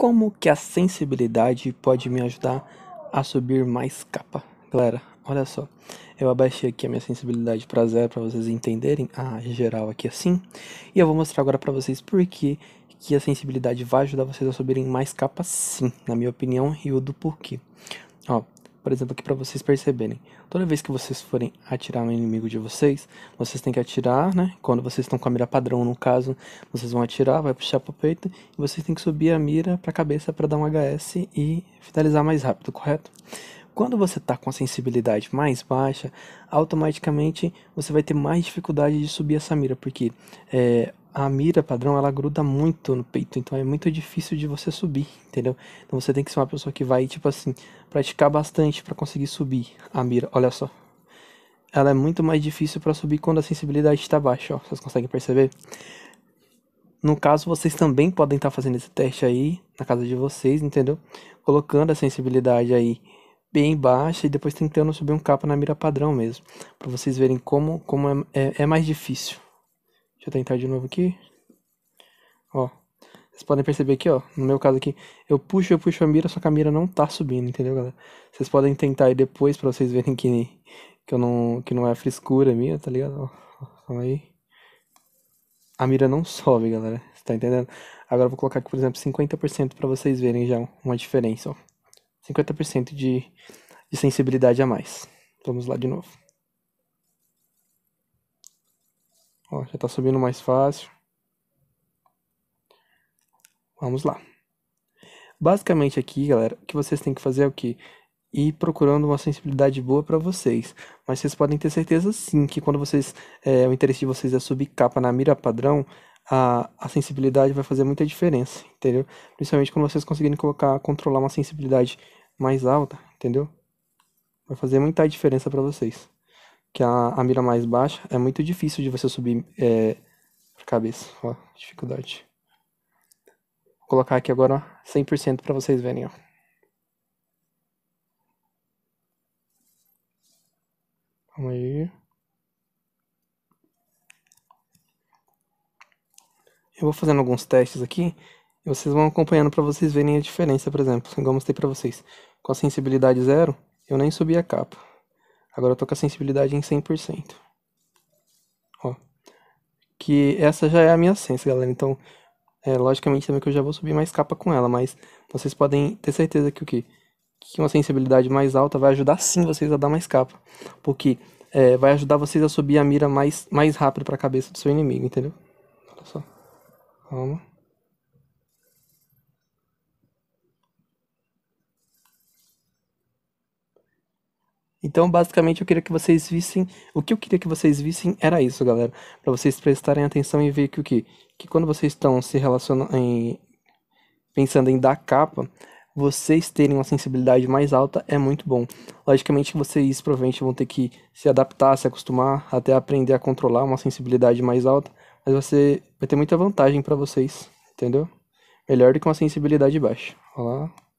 Como que a sensibilidade pode me ajudar a subir mais capa? Galera, olha só. Eu abaixei aqui a minha sensibilidade para zero para vocês entenderem a ah, geral aqui é assim. E eu vou mostrar agora para vocês por que que a sensibilidade vai ajudar vocês a subirem mais capa sim, na minha opinião, e o do porquê. Ó, por exemplo, aqui para vocês perceberem. Toda vez que vocês forem atirar no inimigo de vocês, vocês têm que atirar, né? Quando vocês estão com a mira padrão, no caso, vocês vão atirar, vai puxar pro peito e vocês têm que subir a mira para a cabeça para dar um HS e finalizar mais rápido, correto? Quando você está com a sensibilidade mais baixa, automaticamente você vai ter mais dificuldade de subir essa mira, porque é, a mira padrão ela gruda muito no peito, então é muito difícil de você subir, entendeu? Então você tem que ser uma pessoa que vai, tipo assim, praticar bastante para conseguir subir a mira. Olha só. Ela é muito mais difícil para subir quando a sensibilidade está baixa, ó. Vocês conseguem perceber? No caso, vocês também podem estar tá fazendo esse teste aí na casa de vocês, entendeu? Colocando a sensibilidade aí bem baixa e depois tentando subir um capa na mira padrão mesmo, para vocês verem como como é, é, é mais difícil. Deixa eu tentar de novo aqui. Ó. Vocês podem perceber aqui, ó. No meu caso aqui, eu puxo, eu puxo a mira, só que a mira não tá subindo, entendeu, galera? Vocês podem tentar aí depois pra vocês verem que, que, eu não, que não é frescura minha, mira, tá ligado? calma aí. A mira não sobe, galera. Você tá entendendo? Agora eu vou colocar aqui, por exemplo, 50% pra vocês verem já uma diferença, ó. 50% de, de sensibilidade a mais. Vamos lá de novo. Ó, já está subindo mais fácil. Vamos lá. Basicamente aqui, galera, o que vocês têm que fazer é o quê? Ir procurando uma sensibilidade boa para vocês. Mas vocês podem ter certeza sim que quando vocês. É, o interesse de vocês é subir capa na mira padrão, a, a sensibilidade vai fazer muita diferença, entendeu? Principalmente quando vocês conseguirem colocar, controlar uma sensibilidade mais alta, entendeu? Vai fazer muita diferença para vocês que a, a mira mais baixa, é muito difícil de você subir é, pra cabeça. Ó, dificuldade. Vou colocar aqui agora 100% para vocês verem, ó. Calma aí. Eu vou fazendo alguns testes aqui e vocês vão acompanhando para vocês verem a diferença, por exemplo, igual eu mostrei para vocês. Com a sensibilidade zero, eu nem subi a capa. Agora eu tô com a sensibilidade em 100%. Ó. Que essa já é a minha sense, galera. Então, é, logicamente também que eu já vou subir mais capa com ela, mas vocês podem ter certeza que o quê? Que uma sensibilidade mais alta vai ajudar sim vocês a dar mais capa. Porque é, vai ajudar vocês a subir a mira mais, mais rápido para a cabeça do seu inimigo, entendeu? Olha só. Calma. Então, basicamente, eu queria que vocês vissem. O que eu queria que vocês vissem era isso, galera. Para vocês prestarem atenção e ver que o que? Que quando vocês estão se relacionando em. pensando em dar capa, vocês terem uma sensibilidade mais alta é muito bom. Logicamente vocês provavelmente vão ter que se adaptar, se acostumar, até aprender a controlar uma sensibilidade mais alta, mas você vai ter muita vantagem para vocês, entendeu? Melhor do que uma sensibilidade baixa. lá